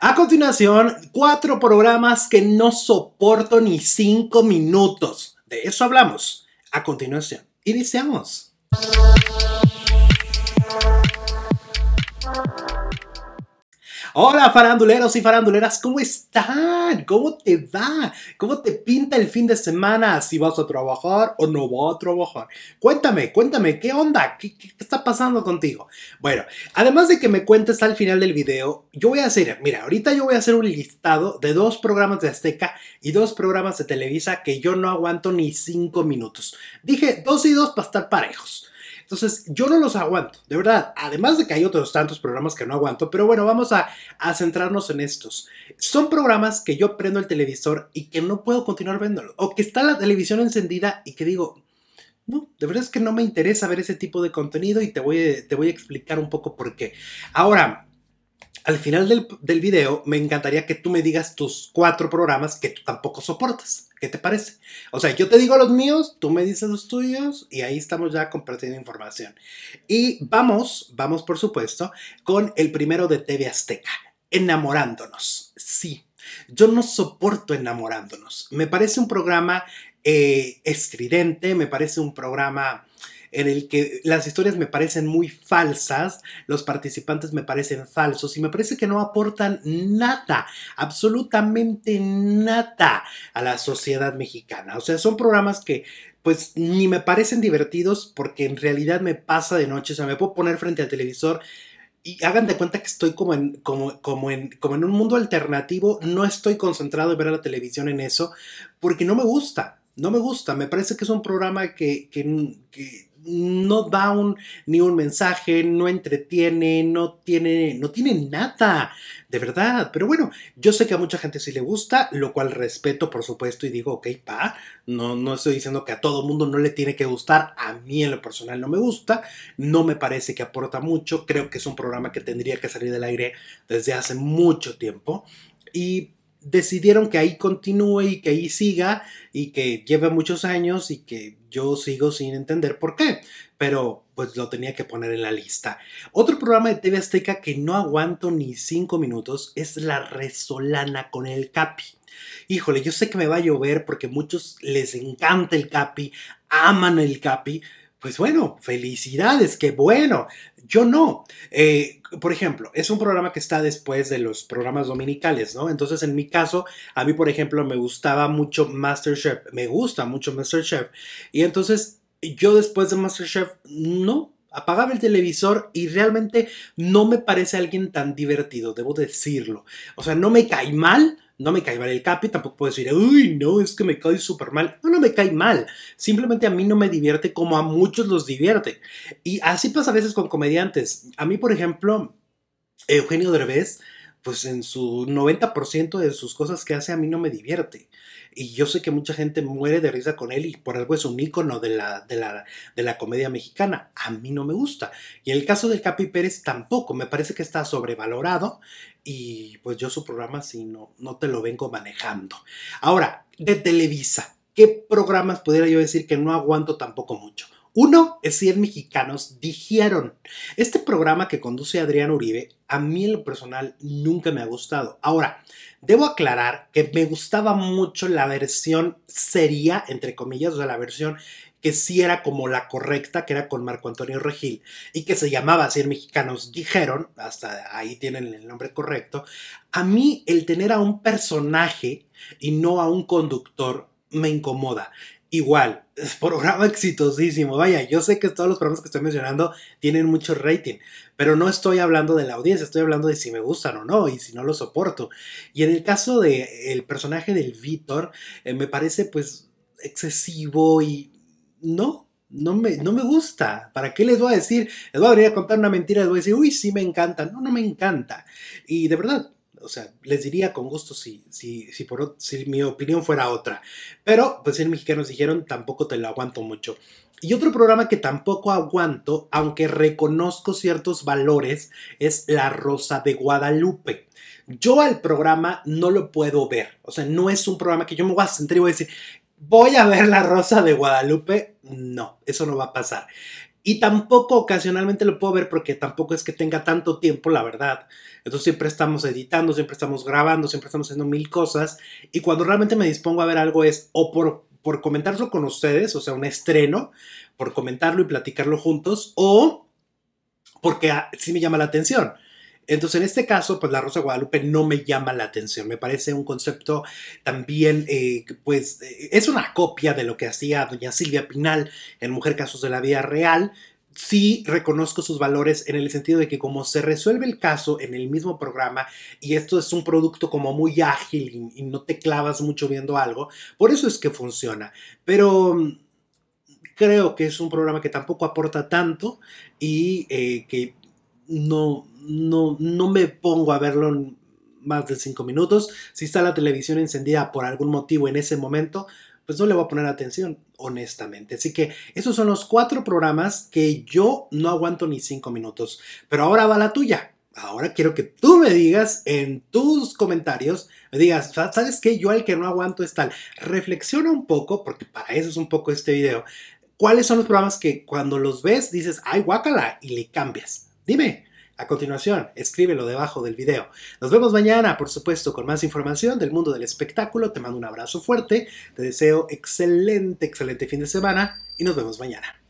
A continuación, cuatro programas que no soporto ni cinco minutos. De eso hablamos. A continuación, iniciamos. Hola faranduleros y faranduleras, ¿cómo están? ¿Cómo te va? ¿Cómo te pinta el fin de semana? ¿Si vas a trabajar o no vas a trabajar? Cuéntame, cuéntame, ¿qué onda? ¿Qué, está pasando contigo? Bueno, además de que me cuentes al final del video, yo voy a hacer, mira, ahorita yo voy a hacer un listado de dos programas de Azteca y dos programas de Televisa que yo no aguanto ni cinco minutos. Dije dos y dos para estar parejos. Entonces, yo no los aguanto, de verdad. Además de que hay otros tantos programas que no aguanto, pero bueno, vamos a, centrarnos en estos. Son programas que yo prendo el televisor y que no puedo continuar viéndolo. O que está la televisión encendida y que digo, no, de verdad es que no me interesa ver ese tipo de contenido y te voy a explicar un poco por qué. Ahora, al final del, video me encantaría que tú me digas tus cuatro programas que tú tampoco soportas. ¿Qué te parece? O sea, yo te digo los míos, tú me dices los tuyos y ahí estamos ya compartiendo información. Y vamos, vamos por supuesto, con el primero de TV Azteca, enamorándonos. Sí, yo no soporto enamorándonos. Me parece un programa eh, estridente, me parece un programa en el que las historias me parecen muy falsas, los participantes me parecen falsos y me parece que no aportan nada, absolutamente nada a la sociedad mexicana. O sea, son programas que pues ni me parecen divertidos porque en realidad me pasa de noche, o sea, me puedo poner frente al televisor y hagan de cuenta que estoy como en, como, como, en, como en un mundo alternativo, no estoy concentrado en ver a la televisión en eso, porque no me gusta, no me gusta, me parece que es un programa que, que no da un, ni un mensaje, no entretiene, no tiene, no tiene nada, de verdad. Pero bueno, yo sé que a mucha gente sí le gusta, lo cual respeto, por supuesto, y digo, ok, pa, no, no estoy diciendo que a todo mundo no le tiene que gustar, a mí en lo personal no me gusta, no me parece que aporta mucho, creo que es un programa que tendría que salir del aire desde hace mucho tiempo. Y decidieron que ahí continúe y que ahí siga y que lleve muchos años y que yo sigo sin entender por qué, pero pues lo tenía que poner en la lista. Otro programa de TV Azteca que no aguanto ni cinco minutos es La Resolana con el Capi. Híjole, yo sé que me va a llover porque muchos les encanta el Capi, aman el Capi, pues bueno, felicidades, qué bueno. Yo no. Eh, por ejemplo, es un programa que está después de los programas dominicales, ¿no? Entonces, en mi caso, a mí, por ejemplo, me gustaba mucho MasterChef, me gusta mucho MasterChef. Y entonces, yo después de MasterChef, no, apagaba el televisor y realmente no me parece alguien tan divertido, debo decirlo. O sea, no me cae mal, no me cae mal el Capi, tampoco puedo decir, uy, no, es que me cae súper mal. No, no me cae mal. Simplemente a mí no me divierte como a muchos los divierte. Y así pasa a veces con comediantes. A mí, por ejemplo, Eugenio Derbez pues en su 90% de sus cosas que hace a mí no me divierte. Y yo sé que mucha gente muere de risa con él y por algo es un ícono de la, de la, comedia mexicana. A mí no me gusta. Y el caso del Capi Pérez tampoco. Me parece que está sobrevalorado y pues yo su programa sí no, no te lo vengo manejando. Ahora, de Televisa. ¿Qué programas pudiera yo decir que no aguanto tampoco mucho? Uno es 100 mexicanos dijeron. Este programa que conduce Adrián Uribe, a mí en lo personal nunca me ha gustado. Ahora, debo aclarar que me gustaba mucho la versión seria, entre comillas, o sea, la versión que sí era como la correcta, que era con Marco Antonio Regil, y que se llamaba ser mexicanos dijeron, hasta ahí tienen el nombre correcto, a mí el tener a un personaje y no a un conductor me incomoda igual, es programa exitosísimo. Vaya, yo sé que todos los programas que estoy mencionando tienen mucho rating, pero no estoy hablando de la audiencia, estoy hablando de si me gustan o no y si no lo soporto. Y en el caso del el personaje del Víctor, eh, me parece pues excesivo y no, no me, no me gusta. ¿Para qué les voy a decir? Les voy a venir a contar una mentira, les voy a decir, uy, sí me encanta. No, no me encanta. Y de verdad, o sea, les diría con gusto si, si, si, por, si mi opinión fuera otra. Pero, pues en mexicanos dijeron, tampoco te lo aguanto mucho. Y otro programa que tampoco aguanto, aunque reconozco ciertos valores, es La Rosa de Guadalupe. Yo al programa no lo puedo ver. O sea, no es un programa que yo me voy a sentar y voy a decir, voy a ver La Rosa de Guadalupe. No, eso no va a pasar. Y tampoco ocasionalmente lo puedo ver porque tampoco es que tenga tanto tiempo, la verdad. Entonces siempre estamos editando, siempre estamos grabando, siempre estamos haciendo mil cosas. Y cuando realmente me dispongo a ver algo es o por, por comentarlo con ustedes, o sea, un estreno, por comentarlo y platicarlo juntos, o porque sí me llama la atención. Entonces, en este caso, pues la Rosa Guadalupe no me llama la atención. Me parece un concepto también, eh, pues, eh, es una copia de lo que hacía doña Silvia Pinal en Mujer Casos de la Vida Real, sí reconozco sus valores en el sentido de que como se resuelve el caso en el mismo programa y esto es un producto como muy ágil y, no te clavas mucho viendo algo, por eso es que funciona. Pero mm, creo que es un programa que tampoco aporta tanto y eh, que no, no, no me pongo a verlo más de cinco minutos. Si está la televisión encendida por algún motivo en ese momento, pues no le voy a poner atención, honestamente. Así que esos son los cuatro programas que yo no aguanto ni cinco minutos. Pero ahora va la tuya. Ahora quiero que tú me digas en tus comentarios, me digas, ¿sabes que Yo al que no aguanto es tal. Reflexiona un poco, porque para eso es un poco este video. ¿Cuáles son los programas que cuando los ves dices, ay, guácala, y le cambias? Dime. A continuación, escríbelo debajo del video. Nos vemos mañana, por supuesto, con más información del mundo del espectáculo. Te mando un abrazo fuerte, te deseo excelente, excelente fin de semana y nos vemos mañana.